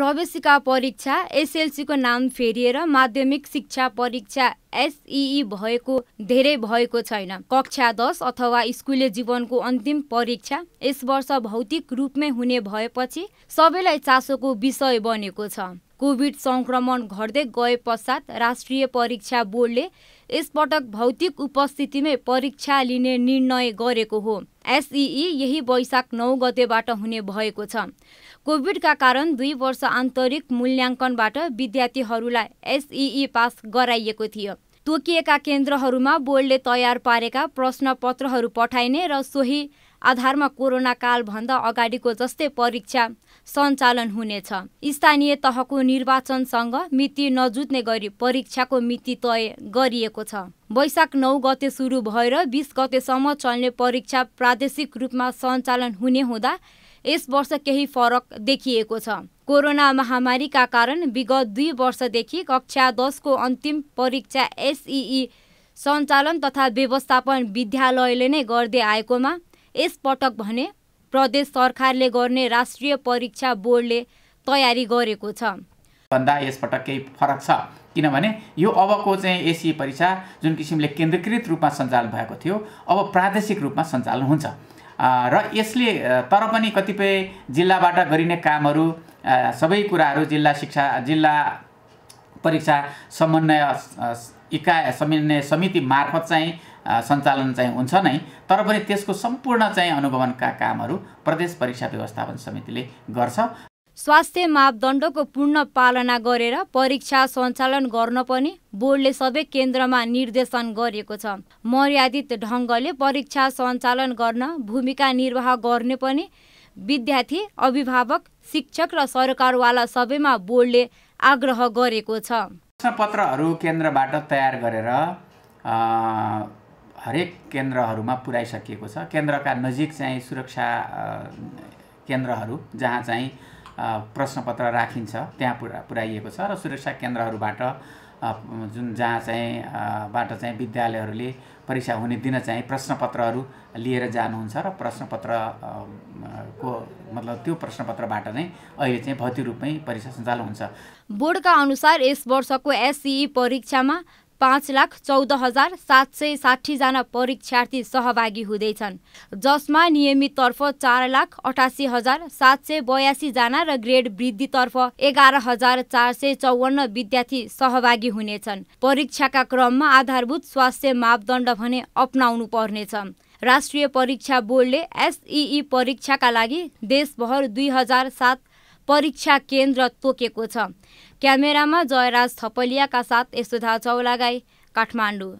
प्रवेशिका परीक्षा एसएलसीको नाम फेरिएर माध्यमिक शिक्षा परीक्षा एसई भएको धेरै भएको छैन कक्षा दस अथवा स्कुले जीवनको अन्तिम परीक्षा यस वर्ष भौतिक रूपमै हुने भएपछि सबैलाई चासोको विषय बनेको छ कोभिड सङ्क्रमण घट्दै गए पश्चात राष्ट्रिय परीक्षा बोर्डले यसपटक भौतिक उपस्थितिमै परीक्षा लिने निर्णय गरेको हो एसइई यही वैशाख नौ गतेबाट हुने भएको छ कोभिडका कारण दुई वर्ष आन्तरिक मूल्याङ्कनबाट विद्यार्थीहरूलाई एसइई पास गराइएको थियो तोकिएका केन्द्रहरूमा बोर्डले तयार पारेका प्रश्नपत्रहरू पठाइने र सोही आधारमा कोरोना कालभन्दा अगाडिको जस्तै परीक्षा सञ्चालन हुनेछ स्थानीय तहको निर्वाचनसँग मिति नजुत्ने गरी परीक्षाको मिति तय गरिएको छ वैशाख नौ गते सुरु भएर बिस गतेसम्म चल्ने परीक्षा प्रादेशिक रूपमा सञ्चालन हुने हुँदा यस वर्ष केही फरक देखिएको छ कोरोना महामारीका कारण विगत दुई वर्षदेखि कक्षा दसको अन्तिम परीक्षा एसइई सञ्चालन तथा व्यवस्थापन विद्यालयले नै गर्दै आएकोमा यसपटक भने प्रदेश सरकारले गर्ने राष्ट्रिय परीक्षा बोर्डले तयारी गरेको छ भन्दा यसपटक केही फरक छ किनभने यो अबको चाहिँ एसी परीक्षा जुन किसिमले केन्द्रीकृत रूपमा सञ्चालन भएको थियो अब प्रादेशिक रूपमा सञ्चालन हुन्छ र यसले तर पनि कतिपय जिल्लाबाट गरिने कामहरू सबै कुराहरू जिल्ला शिक्षा जिल्ला परीक्षा समन्वय इकाइ समन्वय समिति मार्फत चाहिँ सञ्चालन चाहिँ हुन्छ नै तर पनि त्यसको सम्पूर्ण चाहिँ अनुगमनका कामहरू प्रदेश परीक्षा व्यवस्थापन समितिले गर्छ स्वास्थ्य मापदण्डको पूर्ण पालना गरेर परीक्षा सञ्चालन गर्न पनि बोर्डले सबै केन्द्रमा निर्देशन गरेको छ मर्यादित ढङ्गले परीक्षा सञ्चालन गर्न भूमिका निर्वाह गर्ने पनि विद्यार्थी अभिभावक शिक्षक र सरकारवाला सबैमा बोर्डले आग्रह गरेको छ प्रश्नपत्रहरू केन्द्रबाट तयार गरेर हरेक केन्द्रहरूमा पुर्याइसकिएको छ केन्द्रका नजिक चाहिँ सुरक्षा केन्द्रहरू जहाँ चाहिँ प्रश्नपत्र राखिन्छ त्यहाँ पुरा पुऱ्याइएको छ र सुरक्षा केन्द्रहरूबाट जुन जहाँ चाहिँ बाट चाहिँ विद्यालयहरूले परीक्षा हुने दिन चाहिँ प्रश्नपत्रहरू लिएर जानुहुन्छ र प्रश्नपत्र को मतलब त्यो प्रश्नपत्रबाट नै अहिले चाहिँ भौतिक रूपमै परीक्षा सञ्चालन हुन्छ बोर्डका अनुसार यस वर्षको एससिई परीक्षामा पाँच लाख चौध हजार सात सय साठीजना परीक्षार्थी सहभागी हुँदैछन् जसमा नियमिततर्फ चार लाख अठासी हजार सात सय बयासीजना र ग्रेड वृद्धितर्फ एघार हजार चार सय चौवन्न विद्यार्थी सहभागी हुनेछन् परीक्षाका क्रममा आधारभूत स्वास्थ्य मापदण्ड भने अप्नाउनु पर्नेछ राष्ट्रिय परीक्षा बोर्डले एसई परीक्षाका लागि देशभर दुई हजार सात परीक्षा केन्द्र तोकेको छ क्यामेरामा जयराज थपलियाका साथ यशोधा चौलागाई काठमाडौँ